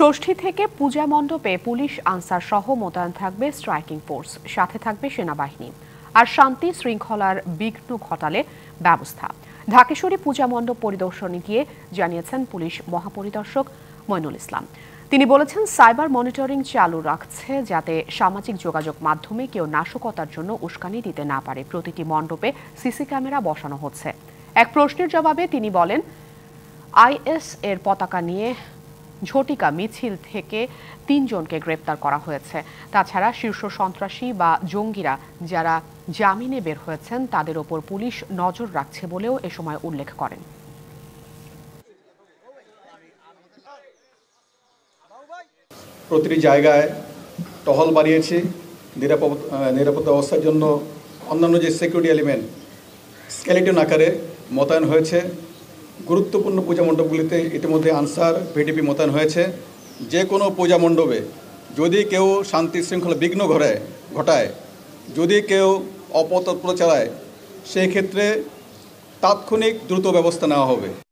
ষষ্ঠী থেকে পূজা মণ্ডপে police answer সহ মোতায়েন থাকবে স্ট্রাইকিং ফোর্স সাথে থাকবে সেনাবাহিনী আর শান্তি শৃঙ্খলার বিঘ্ন ঘটালে ব্যবস্থা ঢাকেশ্বরী পূজা মণ্ডপ পরিদর্শনে গিয়ে জানিয়েছেন পুলিশ মহাপরিদর্শক মইনুল ইসলাম তিনি বলেছেন সাইবার মনিটরিং চালু রাখছে যাতে সামাজিক যোগাযোগ মাধ্যমে কেউ নাশকতার জন্য উস্কানি দিতে না পারে প্রতিটি মণ্ডপে সিসি ক্যামেরা বসানো হচ্ছে এক প্রশ্নের জবাবে তিনি বলেন আইএস এর পতাকা নিয়ে ঝটিকা মিছিল থেকে তিনজনকে গ্রেপ্তার করা হয়েছে তাছাড়া শীর্ষ সন্ত্রাসী বা জঙ্গিরা যারা জামিনে বের হয়েছেন তাদের ওপর পুলিশ নজর রাখছে বলেও এ সময় উল্লেখ করেন প্রতিটি জায়গায় টহল বাড়িয়েছে নিরাপদ নিরাপত্তা অবস্থার জন্য অন্যান্য যে সিকিউরিটি এলিমেন্ট স্কেলেটন আকারে মোতায়েন হয়েছে গুরুত্বপূর্ণ পূজা মণ্ডপগুলিতে ইতিমধ্যে আনসার ভিডিপি মোতায়েন হয়েছে যে কোনো পূজা মণ্ডপে যদি কেউ শান্তি শৃঙ্খলা বিঘ্ন ঘটায় ঘটায় যদি কেউ অপতৎপর চালায় সেই ক্ষেত্রে তাৎক্ষণিক দ্রুত ব্যবস্থা নেওয়া হবে